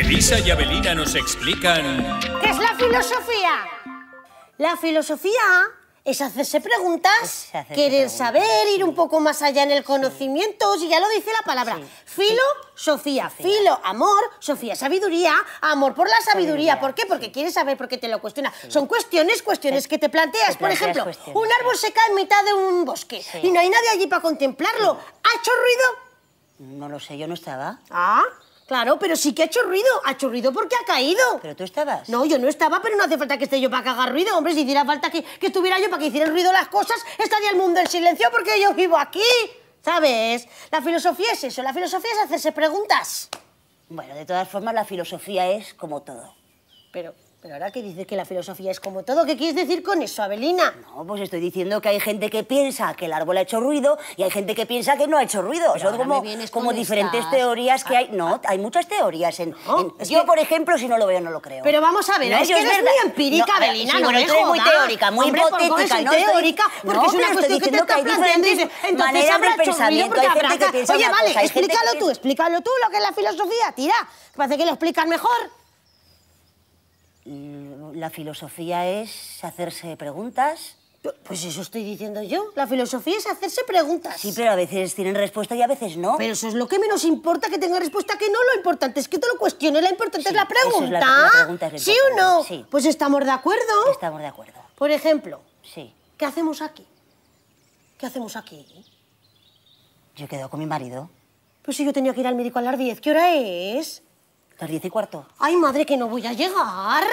Elisa y Abelina nos explican... ¿Qué es la filosofía? La filosofía es hacerse preguntas, querer saber, ir un poco más allá en el conocimiento, si ya lo dice la palabra. Filo, Sofía. Filo, amor, Sofía, sabiduría, amor por la sabiduría. ¿Por qué? Porque quieres saber, porque te lo cuestiona. Son cuestiones, cuestiones que te planteas. Te planteas por ejemplo, un árbol se cae en mitad de un bosque y no hay nadie allí para contemplarlo. ¿Ha hecho ruido? No lo sé, yo no estaba. ¿Ah? Claro, pero sí que ha hecho ruido. Ha hecho ruido porque ha caído. ¿Pero tú estabas? No, yo no estaba, pero no hace falta que esté yo para que haga ruido. Hombre, si hiciera falta que, que estuviera yo para que hiciera ruido las cosas, estaría el mundo en silencio porque yo vivo aquí. ¿Sabes? La filosofía es eso. La filosofía es hacerse preguntas. Bueno, de todas formas, la filosofía es como todo. Pero... Pero ahora que dices que la filosofía es como todo, ¿qué quieres decir con eso, Abelina? No, pues estoy diciendo que hay gente que piensa que el árbol ha hecho ruido y hay gente que piensa que no ha hecho ruido. Pero Son como, diferentes teorías que hay. Ah, no, ah. hay muchas teorías. En, yo, por ejemplo, si no lo veo, no lo creo. Pero vamos a ver, es, que muy empírica, Abelina, no muy teórica, muy hipotética. no teórica, porque es una cuestión que te estás entonces Oye, vale, explícalo tú, explícalo tú lo que es la filosofía, tira. Parece que lo explicas mejor. La filosofía es hacerse preguntas. Pues eso estoy diciendo yo. La filosofía es hacerse preguntas. Sí, pero a veces tienen respuesta y a veces no. Pero eso es lo que menos importa, que tenga respuesta que no. Lo importante es que te lo cuestiones. La importante es la pregunta. Es ¿Sí o no? Pues estamos de acuerdo. Estamos de acuerdo. Por ejemplo. Sí. ¿Qué hacemos aquí? ¿Qué hacemos aquí? Yo quedo con mi marido. Pues si yo tenía que ir al médico a las 10, ¿qué hora es? Las diez y cuarto. Ay, madre, que no voy a llegar.